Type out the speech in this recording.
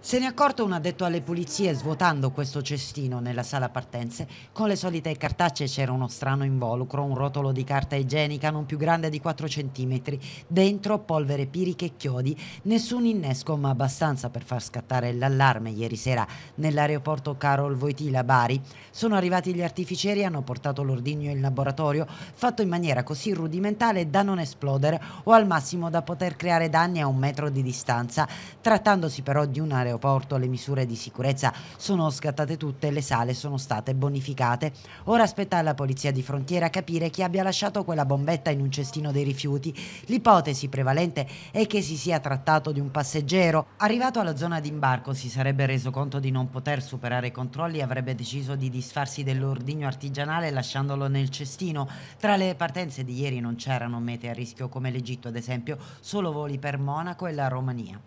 Se ne è accorto un addetto alle pulizie svuotando questo cestino nella sala partenze. Con le solite cartacce c'era uno strano involucro, un rotolo di carta igienica non più grande di 4 cm. Dentro polvere piriche e chiodi. Nessun innesco, ma abbastanza per far scattare l'allarme ieri sera nell'aeroporto Carol Voitila Bari. Sono arrivati gli artificieri e hanno portato l'ordigno in laboratorio, fatto in maniera così rudimentale da non esplodere o al massimo da poter creare danni a un metro di distanza. Trattandosi però di un aeroporto, all'aeroporto, le misure di sicurezza sono scattate tutte, le sale sono state bonificate. Ora aspetta la polizia di frontiera capire chi abbia lasciato quella bombetta in un cestino dei rifiuti. L'ipotesi prevalente è che si sia trattato di un passeggero. Arrivato alla zona d'imbarco si sarebbe reso conto di non poter superare i controlli e avrebbe deciso di disfarsi dell'ordigno artigianale lasciandolo nel cestino. Tra le partenze di ieri non c'erano mete a rischio come l'Egitto ad esempio, solo voli per Monaco e la Romania.